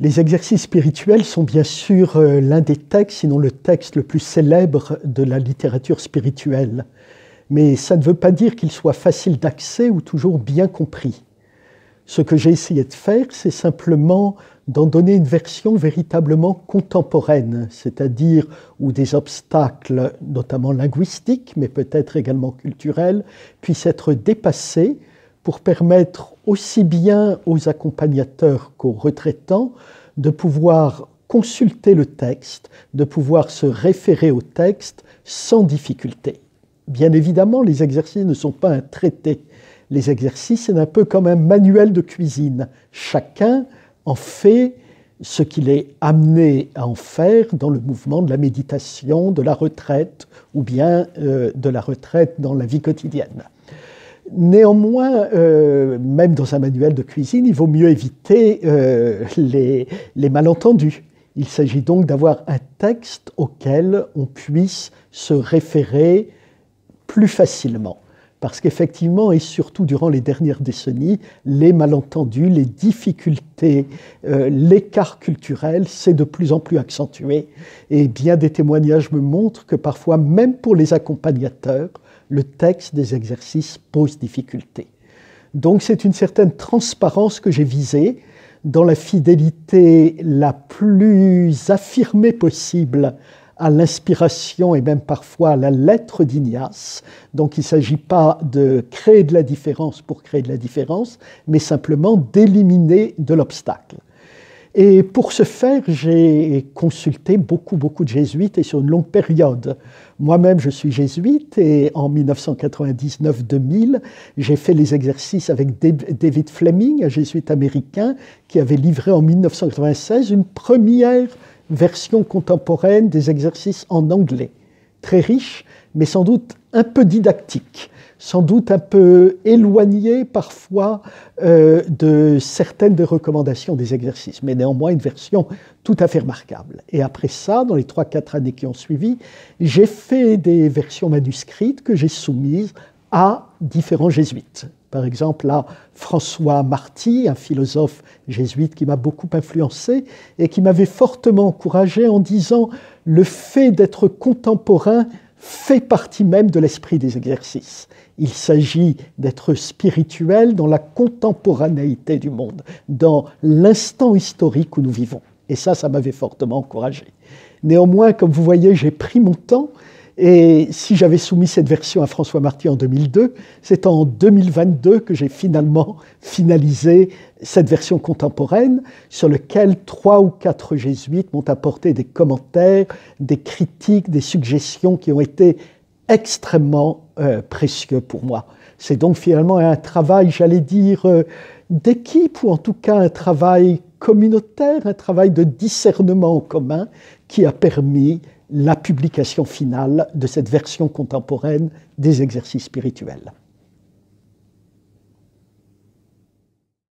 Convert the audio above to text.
Les exercices spirituels sont bien sûr euh, l'un des textes, sinon le texte le plus célèbre de la littérature spirituelle. Mais ça ne veut pas dire qu'ils soient faciles d'accès ou toujours bien compris. Ce que j'ai essayé de faire, c'est simplement d'en donner une version véritablement contemporaine, c'est-à-dire où des obstacles, notamment linguistiques, mais peut-être également culturels, puissent être dépassés pour permettre aussi bien aux accompagnateurs qu'aux retraitants de pouvoir consulter le texte, de pouvoir se référer au texte sans difficulté. Bien évidemment, les exercices ne sont pas un traité. Les exercices, c'est un peu comme un manuel de cuisine. Chacun en fait ce qu'il est amené à en faire dans le mouvement de la méditation, de la retraite, ou bien euh, de la retraite dans la vie quotidienne. Néanmoins, euh, même dans un manuel de cuisine, il vaut mieux éviter euh, les, malentendus. Il s'agit donc d'avoir un texte auquel on puisse se référer plus facilement. Parce qu'effectivement, et surtout durant les dernières décennies, les malentendus, les difficultés, euh, l'écart culturel s'est de plus en plus accentué. Et bien des témoignages me montrent que parfois, même pour les accompagnateurs, le texte des exercices pose difficulté. Donc c'est une certaine transparence que j'ai visée dans la fidélité la plus affirmée possible à l'inspiration et même parfois à la lettre d'Ignace. Donc il ne s'agit pas de créer de la différence pour créer de la différence, mais simplement d'éliminer de l'obstacle. Et pour ce faire, j'ai consulté beaucoup, beaucoup de jésuites et sur une longue période. Moi-même, je suis jésuite et en 1999-2000, j'ai fait les exercices avec David Fleming, un jésuite américain, qui avait livré en 1996 une première version contemporaine des exercices en anglais très riche, mais sans doute un peu didactique, sans doute un peu éloigné parfois euh, de certaines des recommandations des exercices, mais néanmoins une version tout à fait remarquable. Et après ça, dans les trois, quatre années qui ont suivi, j'ai fait des versions manuscrites que j'ai soumises à différents jésuites. Par exemple, à François Marty, un philosophe jésuite qui m'a beaucoup influencé et qui m'avait fortement encouragé en disant le fait d'être contemporain fait partie même de l'esprit des exercices. Il s'agit d'être spirituel dans la contemporanéité du monde, dans l'instant historique où nous vivons. Et ça, ça m'avait fortement encouragé. Néanmoins, comme vous voyez, j'ai pris mon temps et si j'avais soumis cette version à François Marty en 2002, c'est en 2022 que j'ai finalement finalisé cette version contemporaine sur laquelle trois ou quatre jésuites m'ont apporté des commentaires, des critiques, des suggestions qui ont été extrêmement euh, précieux pour moi. C'est donc finalement un travail, j'allais dire, euh, d'équipe ou en tout cas un travail communautaire, un travail de discernement en commun qui a permis la publication finale de cette version contemporaine des exercices spirituels.